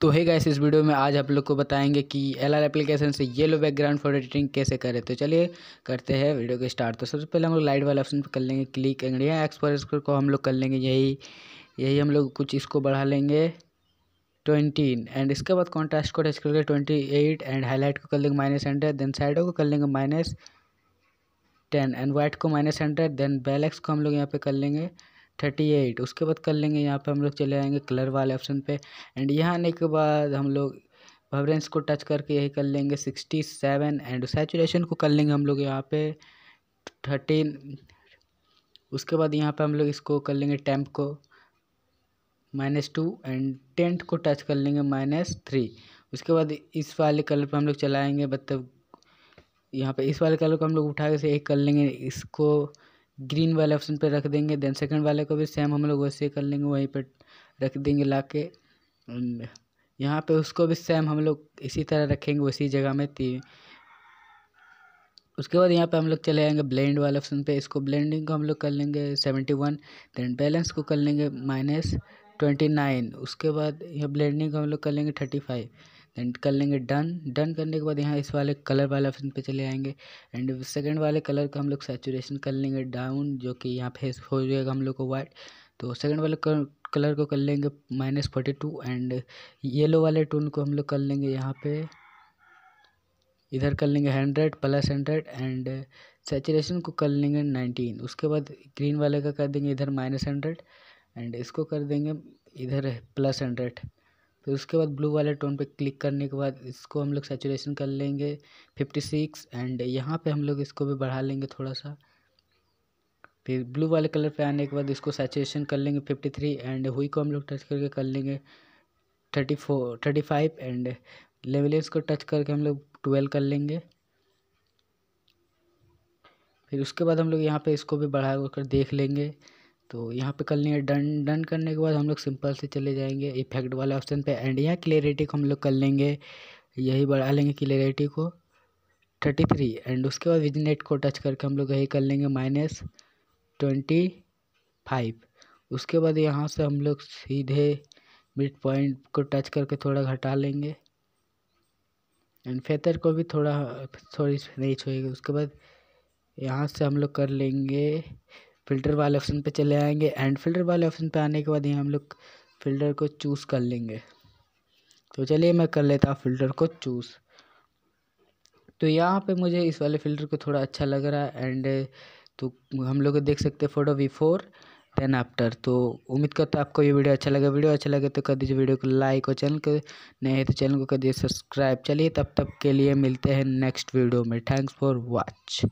तो है गैस इस वीडियो में आज आप लोग को बताएंगे कि एल आर एप्लीकेशन से येलो बैकग्राउंड फोटो एडिटिंग कैसे करें तो चलिए करते हैं वीडियो को स्टार्ट तो सबसे पहले हम लोग लाइट वाला ऑप्शन पर कर लेंगे क्लिक अंगड़िया एक्सपोर एक्सपोर को हम लोग कर लेंगे यही यही हम लोग कुछ इसको बढ़ा लेंगे ट्वेंटीन एंड इसके बाद कॉन्ट्रास्ट को टच करके ट्वेंटी एट एंड हाईलाइट को कर लेंगे माइनस हंड्रेड देन साइडों को कर लेंगे माइनस टेन एंड वाइट को माइनस हंड्रेड देन बैलेक्स को हम लोग यहाँ पे कर लेंगे थर्टी एट उसके बाद कर लेंगे यहाँ पे हम लोग चले आएंगे कलर वाले ऑप्शन पे एंड यहाँ आने के बाद हम लोग वाइब्रेंस को टच करके यही कर लेंगे सिक्सटी सेवन एंड सेचुरेशन को कर लेंगे हम लोग यहाँ पे थर्टीन उसके बाद यहाँ पे हम लोग इसको कर लेंगे टेम्प को माइनस टू एंड टेंट को टच कर लेंगे माइनस थ्री उसके बाद इस वाले कलर पर हम लोग चलाएँगे मतलब यहाँ पर इस वाले कलर को हम लोग उठा के से एक कर लेंगे इसको ग्रीन वाले ऑप्शन पे रख देंगे देन सेकंड वाले को भी सेम हम लोग वैसे कर लेंगे वहीं पर रख देंगे ला के यहाँ पर उसको भी सेम हम लोग इसी तरह रखेंगे उसी जगह में ती उसके बाद यहाँ पे हम लोग चले आएंगे ब्लेंड वाले ऑप्शन पे इसको ब्लेंडिंग को हम लोग कर लेंगे सेवेंटी वन देन बैलेंस को कर लेंगे माइनस ट्वेंटी नाइन उसके बाद यह ब्लेंडिंग को हम लोग कर लेंगे थर्टी फाइव एंड कर लेंगे डन डन करने के बाद यहाँ इस वाले कलर वाले ऑप्शन पे चले आएंगे एंड सेकंड वाले कलर का हम लोग सेचुरेशन कर लेंगे डाउन जो कि यहाँ फेस हो जाएगा हम लोग को वाइट तो सेकंड वाले कलर को कर लेंगे minus forty two and yellow वाले टोन को हम लोग कर लेंगे यहाँ पे इधर कर लेंगे hundred plus hundred and saturation को कर लेंगे नाइनटीन उसके बाद ग्रीन वाले का कर देंगे इधर माइनस हंड्रेड एंड इसको कर देंगे इधर प्लस हंड्रेड फिर उसके बाद ब्लू वाले टोन पे क्लिक करने के बाद इसको हम लोग सेचुरेशन कर लेंगे फिफ्टी सिक्स एंड यहाँ पे हम लोग इसको भी बढ़ा लेंगे थोड़ा सा फिर ब्लू वाले कलर पे आने के बाद इसको सेचुरेशन कर लेंगे फिफ्टी थ्री एंड हुई को हम लोग टच करके कर लेंगे thirty four thirty five and level को टच करके हम लोग ट्वेल्व कर लेंगे फिर उसके बाद हम लोग यहाँ पर इसको भी बढ़ा कर देख लेंगे तो यहाँ पे कर लेंगे डन डन करने के बाद हम लोग सिंपल से चले जाएंगे इफेक्ट वाले ऑप्शन पे एंड यहाँ क्लियरिटी को हम लोग कर लेंगे यही बढ़ा लेंगे क्लियरिटी को थर्टी थ्री एंड उसके बाद विजनेट को टच करके हम लोग यही कर लेंगे माइनस ट्वेंटी फाइव उसके बाद यहाँ से हम लोग सीधे मिड पॉइंट को टच करके थोड़ा घटा लेंगे एंड फेतर को भी थोड़ा थोड़ी नहीं छोड़ेगी उसके बाद यहाँ से हम लोग कर लेंगे फ़िल्टर वाले ऑप्शन पे चले आएंगे एंड फ़िल्टर वाले ऑप्शन पे आने के बाद ही हम लोग फ़िल्टर को चूज़ कर लेंगे तो चलिए मैं कर लेता हूँ फ़िल्टर को चूज़ तो यहाँ पे मुझे इस वाले फ़िल्टर को थोड़ा अच्छा लग रहा है एंड तो हम लोग देख सकते हैं फ़ोटो बिफोर देन आफ्टर तो उम्मीद करता हूँ आपको ये वीडियो अच्छा लगा वीडियो अच्छा लगे तो कर दीजिए वीडियो को लाइक और चैनल को नहीं है तो चैनल को कर दीजिए सब्सक्राइब चलिए तब तक के लिए मिलते हैं नेक्स्ट वीडियो में थैंक्स फॉर वॉच